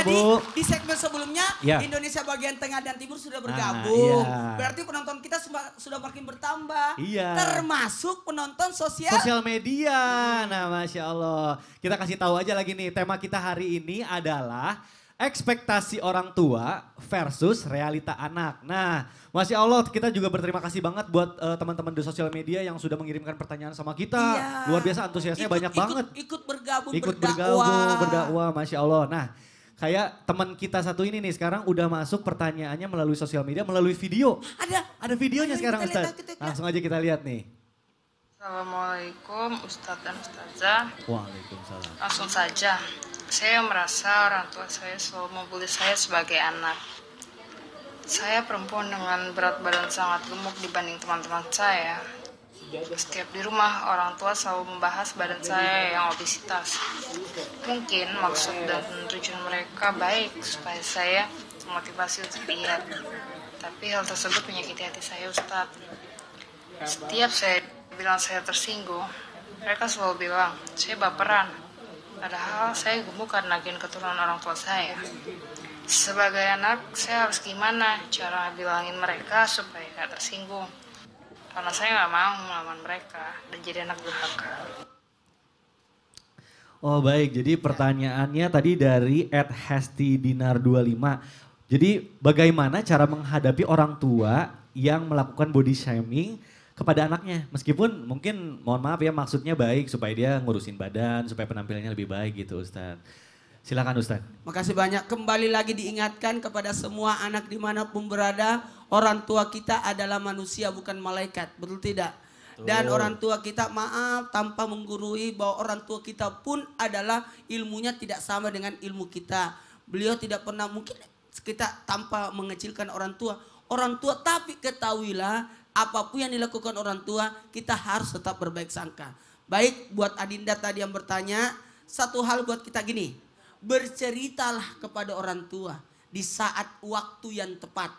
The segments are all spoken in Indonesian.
tadi di segmen sebelumnya ya. Indonesia bagian tengah dan timur sudah nah, bergabung. Ah, iya. Berarti penonton kita sudah sudah makin bertambah. Iya. Termasuk penonton sosial sosial media. Hmm. Nah, Masya Allah. Kita kasih tahu aja lagi nih tema kita hari ini adalah ekspektasi orang tua versus realita anak. Nah, masya Allah kita juga berterima kasih banget buat uh, teman-teman di sosial media yang sudah mengirimkan pertanyaan sama kita. Iya. Luar biasa antusiasnya ikut, banyak ikut, banget. Ikut bergabung, ikut berdakwah. bergabung, berdakwah, masya Allah. Nah kayak teman kita satu ini nih sekarang udah masuk pertanyaannya melalui sosial media, melalui video. Ada, ada videonya Ayo, sekarang Ustaz. Langsung aja kita lihat nih. Assalamualaikum Ustadz dan Ustazah. Waalaikumsalam. Langsung saja. Saya merasa orang tua saya selalu membuli saya sebagai anak. Saya perempuan dengan berat badan sangat gemuk dibanding teman-teman saya. Setiap di rumah, orang tua selalu membahas badan saya yang obesitas. Mungkin maksud dan tujuan mereka baik supaya saya termotivasi untuk diet. Tapi hal tersebut menyakiti hati saya, Ustadz. Setiap saya bilang saya tersinggung, mereka selalu bilang, saya baperan. Padahal saya gemuk karena gen keturunan orang tua saya. Sebagai anak, saya harus gimana cara bilangin mereka supaya gak tersinggung karena saya nggak mau melawan mereka dan jadi anak durhaka. Oh baik, jadi pertanyaannya tadi dari Ed Hesti Dinar 25. Jadi bagaimana cara menghadapi orang tua yang melakukan body shaming kepada anaknya? Meskipun mungkin mohon maaf ya maksudnya baik supaya dia ngurusin badan, supaya penampilannya lebih baik gitu Ustadz. Silakan Ustaz. Makasih banyak. Kembali lagi diingatkan kepada semua anak dimanapun berada, orang tua kita adalah manusia bukan malaikat, betul tidak? Dan oh. orang tua kita maaf tanpa menggurui bahwa orang tua kita pun adalah ilmunya tidak sama dengan ilmu kita. Beliau tidak pernah mungkin kita tanpa mengecilkan orang tua. Orang tua tapi ketahuilah apapun yang dilakukan orang tua kita harus tetap berbaik sangka. Baik buat Adinda tadi yang bertanya, satu hal buat kita gini berceritalah kepada orang tua di saat waktu yang tepat.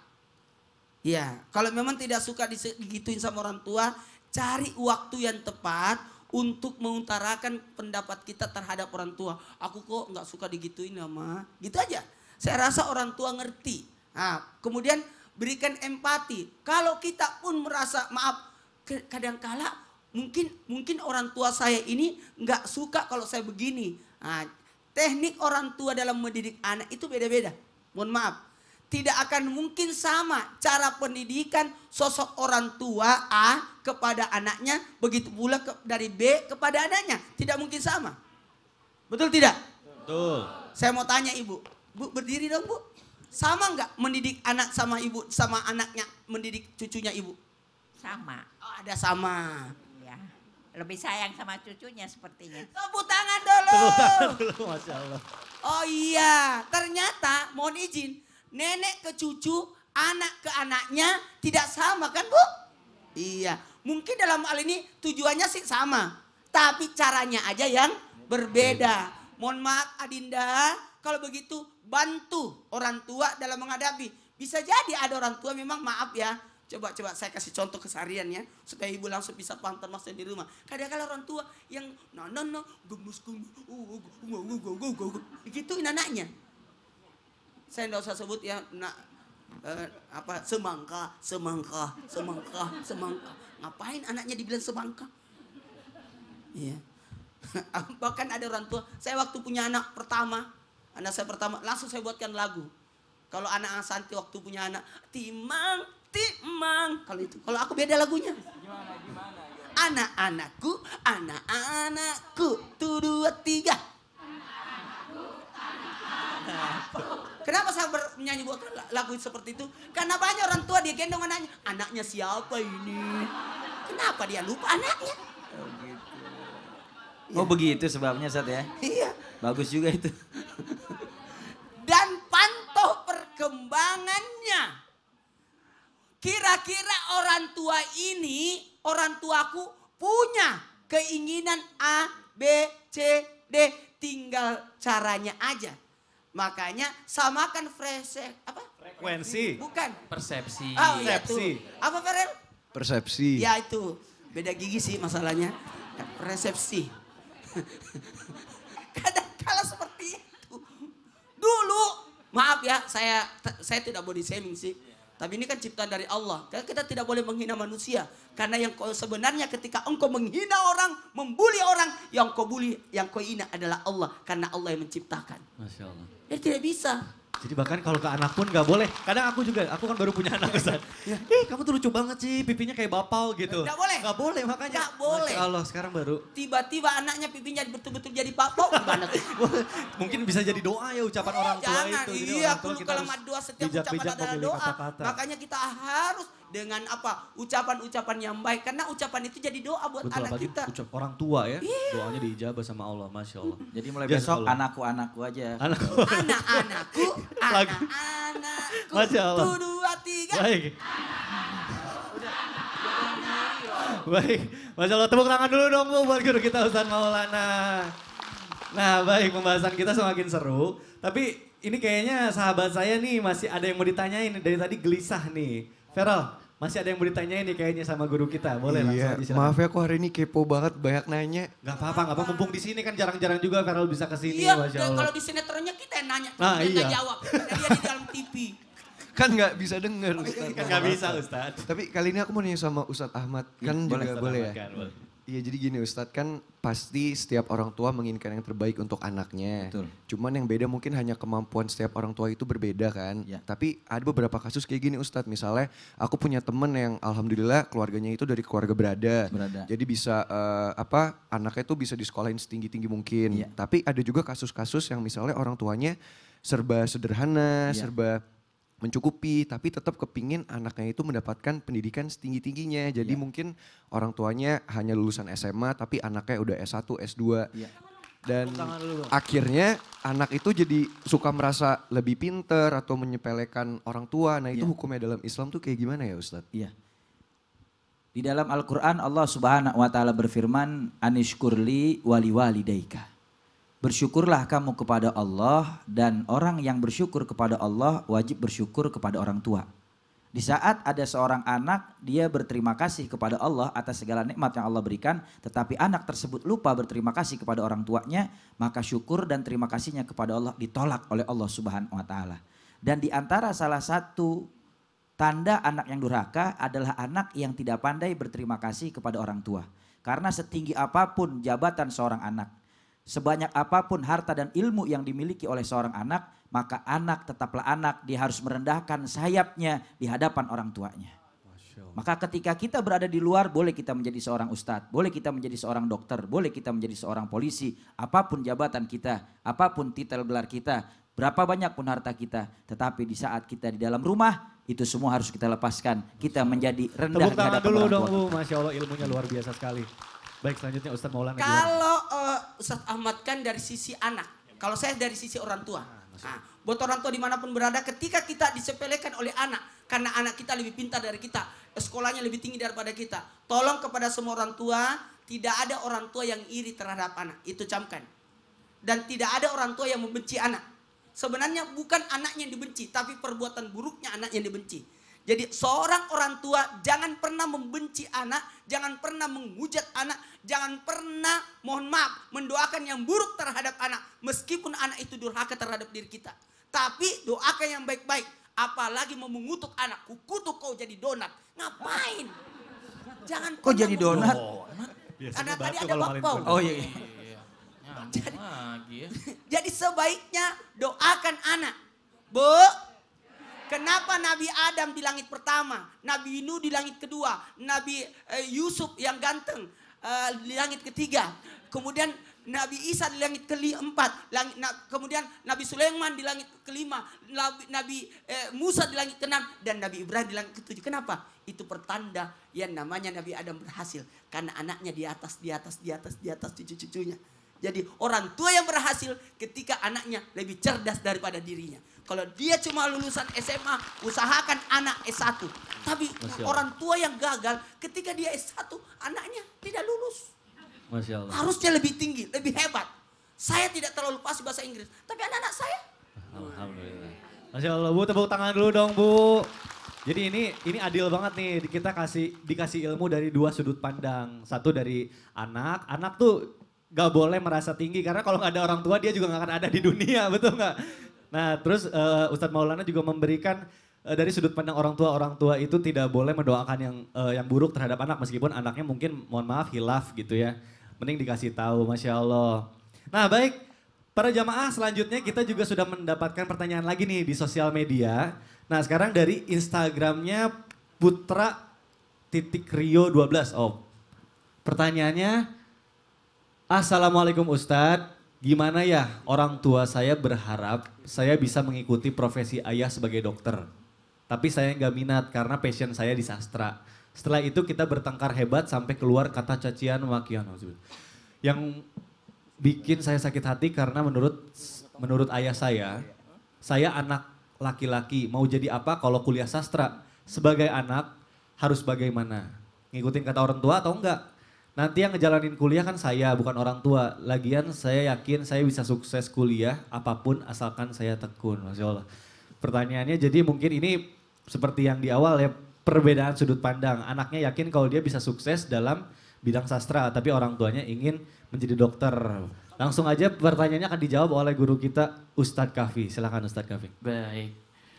Ya, kalau memang tidak suka digituin sama orang tua, cari waktu yang tepat untuk mengutarakan pendapat kita terhadap orang tua. Aku kok nggak suka digituin sama, gitu aja. Saya rasa orang tua ngerti. Nah, kemudian berikan empati. Kalau kita pun merasa maaf, kadangkala mungkin mungkin orang tua saya ini nggak suka kalau saya begini. Nah, Teknik orang tua dalam mendidik anak itu beda-beda. Mohon maaf. Tidak akan mungkin sama cara pendidikan sosok orang tua A kepada anaknya. Begitu pula ke, dari B kepada anaknya. Tidak mungkin sama. Betul tidak? Betul. Saya mau tanya ibu. Bu berdiri dong bu. Sama nggak mendidik anak sama ibu sama anaknya mendidik cucunya ibu? Sama. Oh, ada sama lebih sayang sama cucunya sepertinya. Tepuk tangan dulu. Tepuk tangan dulu, Masya Allah. Oh iya, ternyata mohon izin, nenek ke cucu, anak ke anaknya tidak sama kan Bu? Iya, mungkin dalam hal ini tujuannya sih sama, tapi caranya aja yang berbeda. Mohon maaf Adinda, kalau begitu bantu orang tua dalam menghadapi. Bisa jadi ada orang tua memang maaf ya, Coba coba saya kasih contoh keseharian ya supaya ibu langsung bisa paham termasuk di rumah. Kadang-kadang orang tua yang no no no gemus gemus gitu anaknya. Saya tidak usah sebut ya nak eh, apa semangka semangka semangka semangka ngapain anaknya dibilang semangka? Iya. Bahkan ada orang tua, saya waktu punya anak pertama, anak saya pertama langsung saya buatkan lagu. Kalau anak Asanti waktu punya anak, timang Teman, Kalau itu, kalau aku beda lagunya. Ya? Anak-anakku, anak-anakku, tuh dua tiga. Kenapa saya bernyanyi buat lagu seperti itu? Karena banyak orang tua dia gendong anaknya. Anaknya siapa ini? Kenapa dia lupa anaknya? Oh gitu. Ya. Oh begitu sebabnya Sat ya? Iya. Bagus juga itu. Dan pantau perkembangannya. Kira-kira orang tua ini, orang tuaku punya keinginan A, B, C, D. Tinggal caranya aja. Makanya samakan frese, apa? Frekuensi. Bukan. Persepsi. Oh, iya Persepsi. Apa Ferel? Persepsi. Ya itu. Beda gigi sih masalahnya. Persepsi. Kadang kala seperti itu. Dulu, maaf ya, saya saya tidak body shaming sih tapi ini kan ciptaan dari Allah. Karena kita tidak boleh menghina manusia. Karena yang sebenarnya ketika engkau menghina orang, membuli orang, yang kau bully, yang kau hina adalah Allah. Karena Allah yang menciptakan. Masya Allah. Ya tidak bisa. Jadi bahkan kalau ke anak pun nggak boleh. Kadang aku juga, aku kan baru punya anak besar. Ya, eh kamu tuh lucu banget sih, pipinya kayak bapau gitu. Nggak boleh. Nggak boleh makanya. Gak boleh. Masya Allah sekarang baru. Tiba-tiba anaknya pipinya betul-betul jadi bapau gimana Mungkin bisa jadi doa ya ucapan eh, orang tua jangan. itu. Jangan, iya, kalau kalimat doa setiap bijak, ucapan bijak, adalah doa. Kata -kata. Makanya kita harus dengan apa ucapan-ucapan yang baik karena ucapan itu jadi doa buat Betul, anak kita ucap orang tua ya iya. doanya diijabah sama Allah masya Allah jadi mulai ya, besok Allah. anakku anakku aja anakku anak anakku anak anakku masya Allah satu dua tiga baik baik masya Allah tepuk tangan dulu dong bu buat guru kita Ustaz Maulana nah baik pembahasan kita semakin seru tapi ini kayaknya sahabat saya nih masih ada yang mau ditanyain dari tadi gelisah nih Feral, masih ada yang mau ditanyain nih kayaknya sama guru kita. Boleh iya, langsung Maaf ya aku hari ini kepo banget banyak nanya. Gak apa-apa, gak apa mumpung di sini kan jarang-jarang juga Feral bisa ke sini. Iya, kalau di sinetronnya kita yang nanya, nah, kita iya. jawab. Karena dia di dalam TV. Kan gak bisa denger oh, iya, Ustaz. Kan iya. gak bisa Ustaz. Tapi kali ini aku mau nanya sama Ustaz Ahmad. Iya, kan boleh, juga Ustaz boleh Ahmad, ya? Kan, boleh. Iya jadi gini Ustadz kan pasti setiap orang tua menginginkan yang terbaik untuk anaknya. Betul. Cuman yang beda mungkin hanya kemampuan setiap orang tua itu berbeda kan. Ya. Tapi ada beberapa kasus kayak gini Ustadz. Misalnya aku punya temen yang alhamdulillah keluarganya itu dari keluarga berada. berada. Jadi bisa uh, apa anaknya itu bisa disekolahin setinggi-tinggi mungkin. Ya. Tapi ada juga kasus-kasus yang misalnya orang tuanya serba sederhana, ya. serba mencukupi tapi tetap kepingin anaknya itu mendapatkan pendidikan setinggi tingginya jadi yeah. mungkin orang tuanya hanya lulusan SMA tapi anaknya udah S1 S2 yeah. dan akhirnya anak itu jadi suka merasa lebih pinter atau menyepelekan orang tua nah itu yeah. hukumnya dalam Islam tuh kayak gimana ya Ustadz? Iya yeah. di dalam Al Quran Allah Subhanahu Wa Taala berfirman anishkurli wali wali daika Bersyukurlah kamu kepada Allah dan orang yang bersyukur kepada Allah wajib bersyukur kepada orang tua. Di saat ada seorang anak, dia berterima kasih kepada Allah atas segala nikmat yang Allah berikan, tetapi anak tersebut lupa berterima kasih kepada orang tuanya, maka syukur dan terima kasihnya kepada Allah ditolak oleh Allah Subhanahu wa taala. Dan di antara salah satu tanda anak yang durhaka adalah anak yang tidak pandai berterima kasih kepada orang tua. Karena setinggi apapun jabatan seorang anak, Sebanyak apapun harta dan ilmu yang dimiliki oleh seorang anak, maka anak tetaplah anak. Dia harus merendahkan sayapnya di hadapan orang tuanya. Maka ketika kita berada di luar, boleh kita menjadi seorang ustadz, boleh kita menjadi seorang dokter, boleh kita menjadi seorang polisi, apapun jabatan kita, apapun titel gelar kita, berapa banyak pun harta kita, tetapi di saat kita di dalam rumah, itu semua harus kita lepaskan. Kita menjadi rendah Tepuk tangan dulu dong Bu, Masya Allah ilmunya luar biasa sekali. Baik selanjutnya Ustadz Maulana. Kalau Ustadz Ahmad kan dari sisi anak. Ya. Kalau saya dari sisi orang tua. Nah, buat orang tua dimanapun berada, ketika kita disepelekan oleh anak, karena anak kita lebih pintar dari kita, sekolahnya lebih tinggi daripada kita. Tolong kepada semua orang tua, tidak ada orang tua yang iri terhadap anak. Itu camkan. Dan tidak ada orang tua yang membenci anak. Sebenarnya bukan anaknya yang dibenci, tapi perbuatan buruknya anak yang dibenci. Jadi seorang orang tua jangan pernah membenci anak, jangan pernah menghujat anak, jangan pernah mohon maaf mendoakan yang buruk terhadap anak meskipun anak itu durhaka terhadap diri kita. Tapi doakan yang baik-baik, apalagi mau mengutuk anak, kukutuk kau jadi donat. Ngapain? Jangan kau jadi donat. Karena tadi ada bapak. Oh iya. iya. Jadi, ya. jadi sebaiknya doakan anak. Bu, Kenapa Nabi Adam di langit pertama, Nabi Nuh di langit kedua, Nabi eh, Yusuf yang ganteng eh, di langit ketiga, kemudian Nabi Isa di langit keempat, kemudian Nabi Sulaiman di langit kelima, Nabi, eh, Musa di langit keenam dan Nabi Ibrahim di langit ketujuh. Kenapa? Itu pertanda yang namanya Nabi Adam berhasil karena anaknya di atas, di atas, di atas, di atas cucu-cucunya. Jadi orang tua yang berhasil ketika anaknya lebih cerdas daripada dirinya. Kalau dia cuma lulusan SMA, usahakan anak S1. Tapi orang tua yang gagal ketika dia S1, anaknya tidak lulus. Masya Allah. Harusnya lebih tinggi, lebih hebat. Saya tidak terlalu pas bahasa Inggris, tapi anak-anak saya. Alhamdulillah. Masya Allah, Bu tepuk tangan dulu dong, Bu. Jadi ini ini adil banget nih kita kasih dikasih ilmu dari dua sudut pandang. Satu dari anak, anak tuh gak boleh merasa tinggi karena kalau nggak ada orang tua dia juga nggak akan ada di dunia betul nggak nah terus uh, Ustadz Maulana juga memberikan uh, dari sudut pandang orang tua orang tua itu tidak boleh mendoakan yang uh, yang buruk terhadap anak meskipun anaknya mungkin mohon maaf hilaf gitu ya mending dikasih tahu masya Allah nah baik para jamaah selanjutnya kita juga sudah mendapatkan pertanyaan lagi nih di sosial media nah sekarang dari Instagramnya Putra titik Rio 12 oh pertanyaannya Assalamualaikum Ustadz. Gimana ya orang tua saya berharap saya bisa mengikuti profesi ayah sebagai dokter. Tapi saya nggak minat karena passion saya di sastra. Setelah itu kita bertengkar hebat sampai keluar kata cacian wakian. Yang bikin saya sakit hati karena menurut menurut ayah saya, saya anak laki-laki mau jadi apa kalau kuliah sastra? Sebagai anak harus bagaimana? Ngikutin kata orang tua atau enggak? Nanti yang ngejalanin kuliah kan saya, bukan orang tua. Lagian saya yakin saya bisa sukses kuliah apapun asalkan saya tekun, Masya Allah. Pertanyaannya jadi mungkin ini seperti yang di awal ya, perbedaan sudut pandang. Anaknya yakin kalau dia bisa sukses dalam bidang sastra, tapi orang tuanya ingin menjadi dokter. Langsung aja pertanyaannya akan dijawab oleh guru kita Ustadz Kafi. Silahkan Ustadz Kafi. Baik.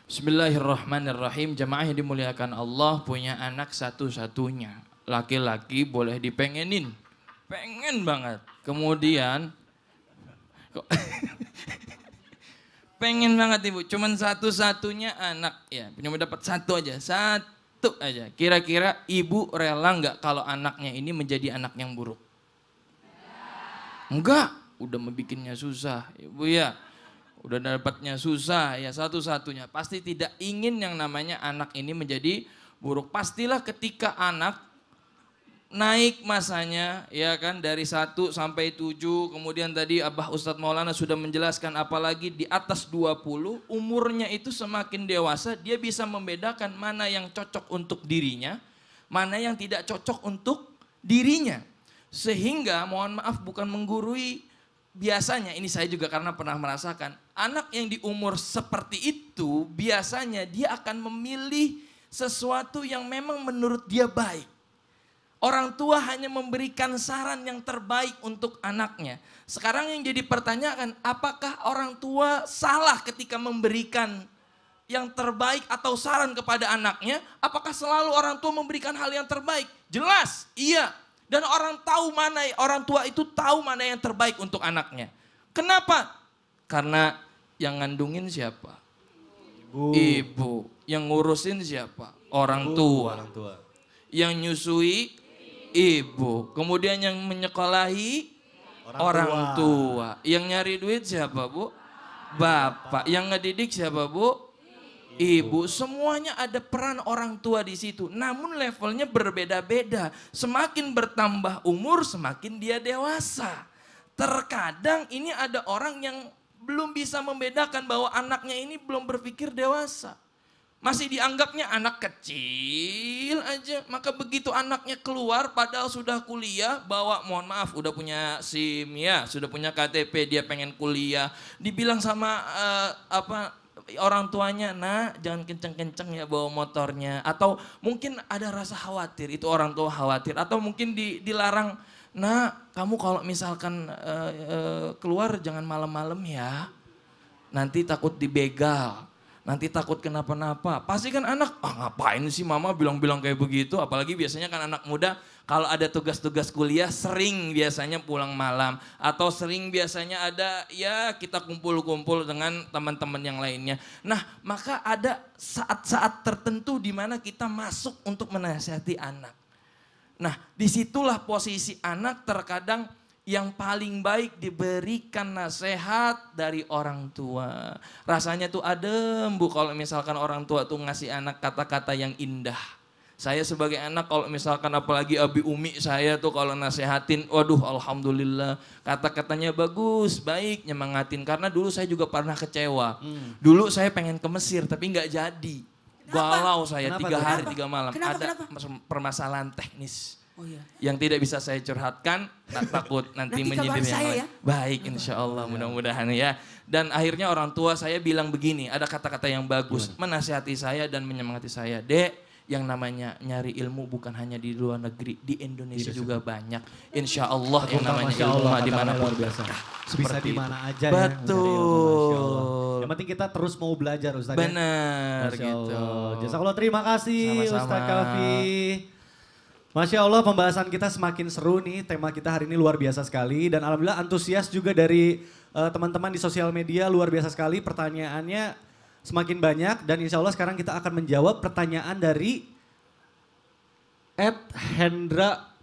Bismillahirrahmanirrahim. Jamaah yang dimuliakan Allah punya anak satu-satunya laki-laki boleh dipengenin. Pengen banget. Kemudian pengen banget ibu, cuman satu-satunya anak ya, cuma dapat satu aja, satu aja. Kira-kira ibu rela nggak kalau anaknya ini menjadi anak yang buruk? Enggak, udah membuatnya susah, ibu ya. Udah dapatnya susah ya satu-satunya. Pasti tidak ingin yang namanya anak ini menjadi buruk. Pastilah ketika anak naik masanya ya kan dari 1 sampai 7 kemudian tadi Abah Ustadz Maulana sudah menjelaskan apalagi di atas 20 umurnya itu semakin dewasa dia bisa membedakan mana yang cocok untuk dirinya mana yang tidak cocok untuk dirinya sehingga mohon maaf bukan menggurui biasanya ini saya juga karena pernah merasakan anak yang di umur seperti itu biasanya dia akan memilih sesuatu yang memang menurut dia baik Orang tua hanya memberikan saran yang terbaik untuk anaknya. Sekarang yang jadi pertanyaan, apakah orang tua salah ketika memberikan yang terbaik atau saran kepada anaknya? Apakah selalu orang tua memberikan hal yang terbaik? Jelas, iya. Dan orang tahu mana orang tua itu tahu mana yang terbaik untuk anaknya. Kenapa? Karena yang ngandungin siapa? Ibu. Ibu. Yang ngurusin siapa? Orang Ibu, tua. Orang tua yang nyusui ibu. Kemudian yang menyekolahi orang, orang tua. tua. Yang nyari duit siapa, Bu? Bapak. Yang ngedidik siapa, Bu? Ibu. Semuanya ada peran orang tua di situ. Namun levelnya berbeda-beda. Semakin bertambah umur, semakin dia dewasa. Terkadang ini ada orang yang belum bisa membedakan bahwa anaknya ini belum berpikir dewasa masih dianggapnya anak kecil aja. Maka begitu anaknya keluar padahal sudah kuliah, bawa mohon maaf udah punya SIM ya, sudah punya KTP, dia pengen kuliah. Dibilang sama uh, apa orang tuanya, "Nah, jangan kenceng-kenceng ya bawa motornya." Atau mungkin ada rasa khawatir, itu orang tua khawatir atau mungkin di, dilarang, "Nah, kamu kalau misalkan uh, uh, keluar jangan malam-malam ya." Nanti takut dibegal nanti takut kenapa-napa. Pasti kan anak, ah ngapain sih mama bilang-bilang kayak begitu. Apalagi biasanya kan anak muda kalau ada tugas-tugas kuliah sering biasanya pulang malam. Atau sering biasanya ada ya kita kumpul-kumpul dengan teman-teman yang lainnya. Nah maka ada saat-saat tertentu di mana kita masuk untuk menasihati anak. Nah disitulah posisi anak terkadang yang paling baik diberikan nasihat dari orang tua. Rasanya tuh adem bu kalau misalkan orang tua tuh ngasih anak kata-kata yang indah. Saya sebagai anak kalau misalkan apalagi Abi Umi saya tuh kalau nasihatin waduh alhamdulillah kata-katanya bagus, baik, nyemangatin. Karena dulu saya juga pernah kecewa. Hmm. Dulu saya pengen ke Mesir tapi nggak jadi. Kenapa? Galau saya kenapa tiga hari kenapa? tiga malam. Kenapa? Ada kenapa? permasalahan teknis Oh, iya. Yang tidak bisa saya curhatkan, tak takut nanti, nanti menyindir yang lain. Ya? Baik, insya Allah iya. mudah-mudahan ya. Dan akhirnya orang tua saya bilang begini, ada kata-kata yang bagus, Gimana? menasihati saya dan menyemangati saya. Dek, yang namanya nyari ilmu bukan hanya di luar negeri, di Indonesia Tidak juga banyak. Insya Allah Bukan yang namanya Masya ilmu mana pun. biasa. Ah, bisa di mana aja ya, Betul. yang penting kita terus mau belajar Ustaz. Ya. Benar ya? gitu. Jasa Allah terima kasih Sama -sama. Ustaz Kavi. Masya Allah pembahasan kita semakin seru nih, tema kita hari ini luar biasa sekali dan alhamdulillah antusias juga dari eh, teman-teman uh, di sosial media luar biasa sekali pertanyaannya semakin banyak dan insya Allah sekarang kita akan menjawab pertanyaan dari Ed Hendra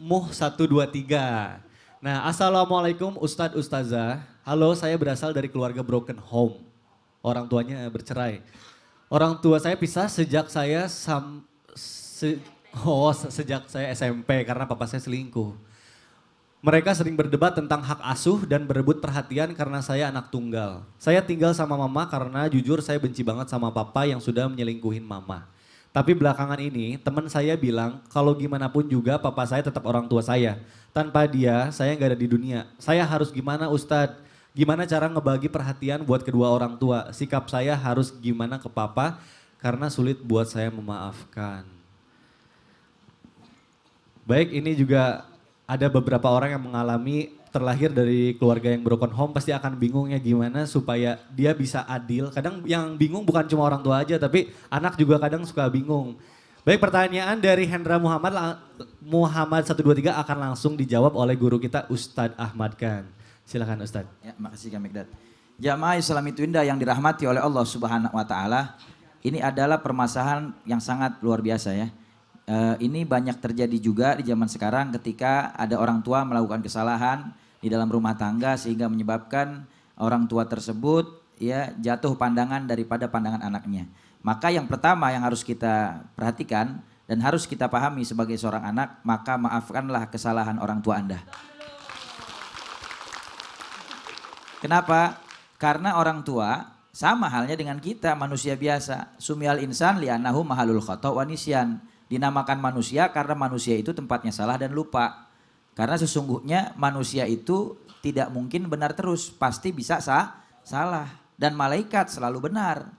Muh 123. Nah Assalamualaikum Ustadz Ustazah, halo saya berasal dari keluarga broken home, orang tuanya bercerai. Orang tua saya pisah sejak saya sam, se, Oh, sejak saya SMP karena papa saya selingkuh. Mereka sering berdebat tentang hak asuh dan berebut perhatian karena saya anak tunggal. Saya tinggal sama mama karena jujur saya benci banget sama papa yang sudah menyelingkuhin mama. Tapi belakangan ini teman saya bilang kalau gimana pun juga papa saya tetap orang tua saya. Tanpa dia saya nggak ada di dunia. Saya harus gimana Ustadz? Gimana cara ngebagi perhatian buat kedua orang tua? Sikap saya harus gimana ke papa karena sulit buat saya memaafkan. Baik, ini juga ada beberapa orang yang mengalami terlahir dari keluarga yang broken home pasti akan bingungnya gimana supaya dia bisa adil. Kadang yang bingung bukan cuma orang tua aja tapi anak juga kadang suka bingung. Baik pertanyaan dari Hendra Muhammad Muhammad 123 akan langsung dijawab oleh guru kita Ustadz Ahmad Khan. Silakan Ustadz. Ya, makasih Kak Mikdad. Jamaah itu indah yang dirahmati oleh Allah Subhanahu wa taala, ini adalah permasalahan yang sangat luar biasa ya Uh, ini banyak terjadi juga di zaman sekarang ketika ada orang tua melakukan kesalahan di dalam rumah tangga sehingga menyebabkan orang tua tersebut ya jatuh pandangan daripada pandangan anaknya. Maka yang pertama yang harus kita perhatikan dan harus kita pahami sebagai seorang anak, maka maafkanlah kesalahan orang tua Anda. Kenapa? Karena orang tua sama halnya dengan kita manusia biasa. Sumial insan li'annahu mahalul khata' wa dinamakan manusia karena manusia itu tempatnya salah dan lupa. Karena sesungguhnya manusia itu tidak mungkin benar terus, pasti bisa sah, salah. Dan malaikat selalu benar.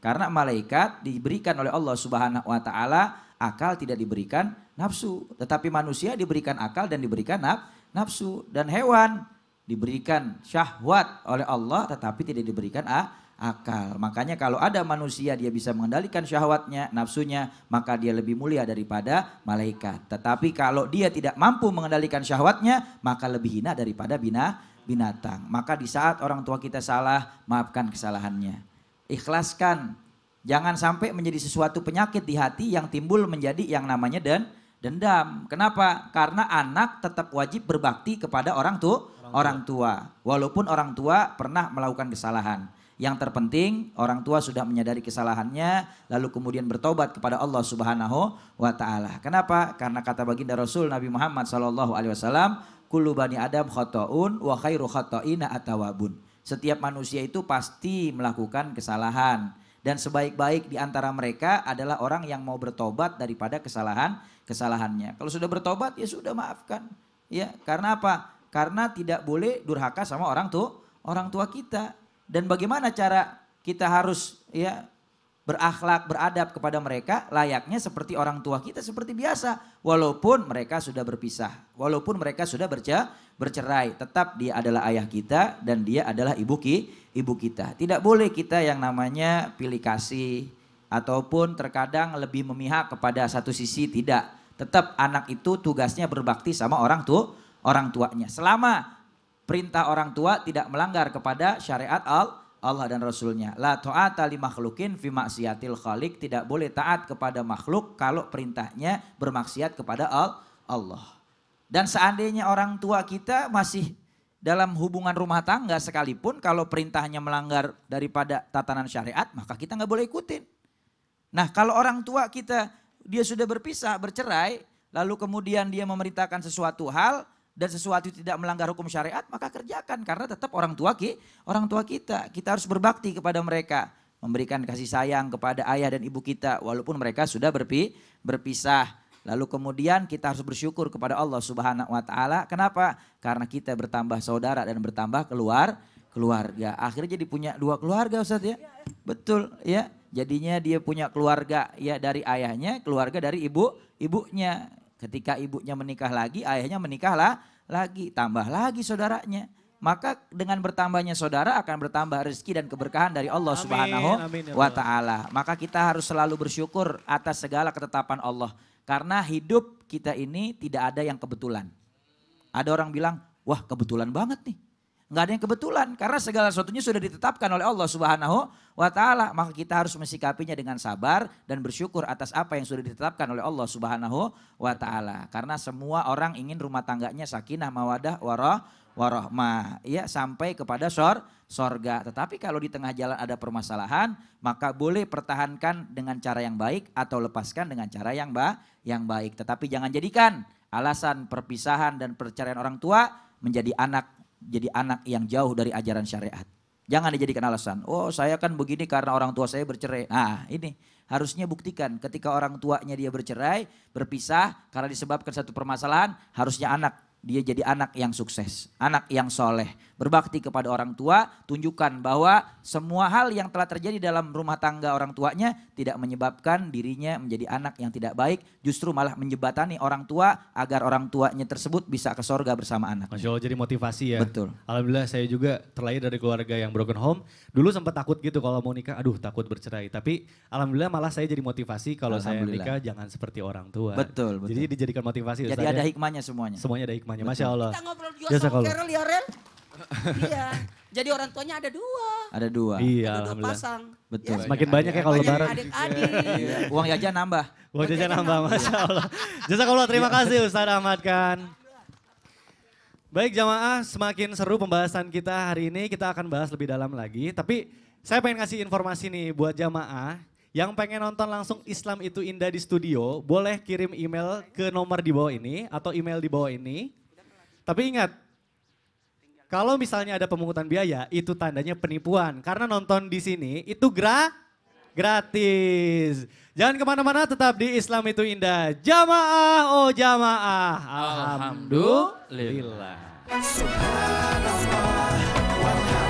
Karena malaikat diberikan oleh Allah Subhanahu wa taala akal tidak diberikan nafsu, tetapi manusia diberikan akal dan diberikan naf, nafsu dan hewan diberikan syahwat oleh Allah tetapi tidak diberikan ah, akal. Makanya kalau ada manusia dia bisa mengendalikan syahwatnya, nafsunya, maka dia lebih mulia daripada malaikat. Tetapi kalau dia tidak mampu mengendalikan syahwatnya, maka lebih hina daripada bina binatang. Maka di saat orang tua kita salah, maafkan kesalahannya. Ikhlaskan. Jangan sampai menjadi sesuatu penyakit di hati yang timbul menjadi yang namanya dan dendam. Kenapa? Karena anak tetap wajib berbakti kepada orang tua, orang tua. Orang tua. Walaupun orang tua pernah melakukan kesalahan. Yang terpenting orang tua sudah menyadari kesalahannya lalu kemudian bertobat kepada Allah Subhanahu wa taala. Kenapa? Karena kata baginda Rasul Nabi Muhammad sallallahu alaihi wasallam, "Kullu bani Adam khataun wa khairu khata'ina atawabun." Setiap manusia itu pasti melakukan kesalahan dan sebaik-baik di antara mereka adalah orang yang mau bertobat daripada kesalahan kesalahannya. Kalau sudah bertobat ya sudah maafkan. Ya, karena apa? Karena tidak boleh durhaka sama orang tuh orang tua kita dan bagaimana cara kita harus ya berakhlak, beradab kepada mereka layaknya seperti orang tua kita seperti biasa. Walaupun mereka sudah berpisah, walaupun mereka sudah berce bercerai, tetap dia adalah ayah kita dan dia adalah ibu ki, ibu kita. Tidak boleh kita yang namanya pilih kasih ataupun terkadang lebih memihak kepada satu sisi tidak. Tetap anak itu tugasnya berbakti sama orang tua, orang tuanya. Selama perintah orang tua tidak melanggar kepada syariat al Allah dan Rasulnya. La ta'ata li makhlukin fi maksiatil khalik. Tidak boleh taat kepada makhluk kalau perintahnya bermaksiat kepada al Allah. Dan seandainya orang tua kita masih dalam hubungan rumah tangga sekalipun kalau perintahnya melanggar daripada tatanan syariat maka kita nggak boleh ikutin. Nah kalau orang tua kita dia sudah berpisah bercerai lalu kemudian dia memerintahkan sesuatu hal dan sesuatu tidak melanggar hukum syariat maka kerjakan karena tetap orang tua ki orang tua kita kita harus berbakti kepada mereka memberikan kasih sayang kepada ayah dan ibu kita walaupun mereka sudah berpi berpisah lalu kemudian kita harus bersyukur kepada Allah Subhanahu wa taala kenapa karena kita bertambah saudara dan bertambah keluar keluarga akhirnya jadi punya dua keluarga Ustaz ya betul ya jadinya dia punya keluarga ya dari ayahnya keluarga dari ibu ibunya Ketika ibunya menikah lagi, ayahnya menikahlah lagi, tambah lagi saudaranya. Maka dengan bertambahnya saudara akan bertambah rezeki dan keberkahan dari Allah amin, Subhanahu amin, ya wa taala. Maka kita harus selalu bersyukur atas segala ketetapan Allah karena hidup kita ini tidak ada yang kebetulan. Ada orang bilang, "Wah, kebetulan banget nih." nggak ada yang kebetulan karena segala sesuatunya sudah ditetapkan oleh Allah Subhanahu wa taala. Maka kita harus mensikapinya dengan sabar dan bersyukur atas apa yang sudah ditetapkan oleh Allah Subhanahu wa taala. Karena semua orang ingin rumah tangganya sakinah, mawadah, waroh warahmah, ya sampai kepada sor sorga. Tetapi kalau di tengah jalan ada permasalahan, maka boleh pertahankan dengan cara yang baik atau lepaskan dengan cara yang ba yang baik. Tetapi jangan jadikan alasan perpisahan dan perceraian orang tua menjadi anak jadi anak yang jauh dari ajaran syariat. Jangan dijadikan alasan, oh saya kan begini karena orang tua saya bercerai. Nah ini harusnya buktikan ketika orang tuanya dia bercerai, berpisah karena disebabkan satu permasalahan, harusnya anak dia jadi anak yang sukses, anak yang soleh. Berbakti kepada orang tua, tunjukkan bahwa semua hal yang telah terjadi dalam rumah tangga orang tuanya tidak menyebabkan dirinya menjadi anak yang tidak baik, justru malah menyebatani orang tua agar orang tuanya tersebut bisa ke sorga bersama anak. Masya Allah jadi motivasi ya. Betul. Alhamdulillah saya juga terlahir dari keluarga yang broken home. Dulu sempat takut gitu kalau mau nikah, aduh takut bercerai. Tapi Alhamdulillah malah saya jadi motivasi kalau saya nikah jangan seperti orang tua. Betul, betul. Jadi dijadikan motivasi. Jadi ada hikmahnya semuanya. Semuanya ada hikmah hikmahnya. Masya Allah. Kita ngobrol juga Jasa sama Carol ya Rel. iya. Jadi orang tuanya ada dua. Ada dua. Iya, ada dua pasang. Betul. Ya, Semakin banyak, banyak ya kalau lebaran. Adik-adik. Iya. Iya. Uang jajan nambah. Uang jajan nambah, Masya Allah. Allah, terima iya. kasih Ustaz Ahmad Khan. Baik jamaah, semakin seru pembahasan kita hari ini. Kita akan bahas lebih dalam lagi. Tapi saya pengen kasih informasi nih buat jamaah. Yang pengen nonton langsung Islam itu Indah di studio, boleh kirim email ke nomor di bawah ini atau email di bawah ini. Tapi ingat, kalau misalnya ada pemungutan biaya, itu tandanya penipuan. Karena nonton di sini itu gra gratis. Jangan kemana-mana, tetap di Islam itu indah. Jamaah, oh jamaah. Alhamdulillah. Alhamdulillah.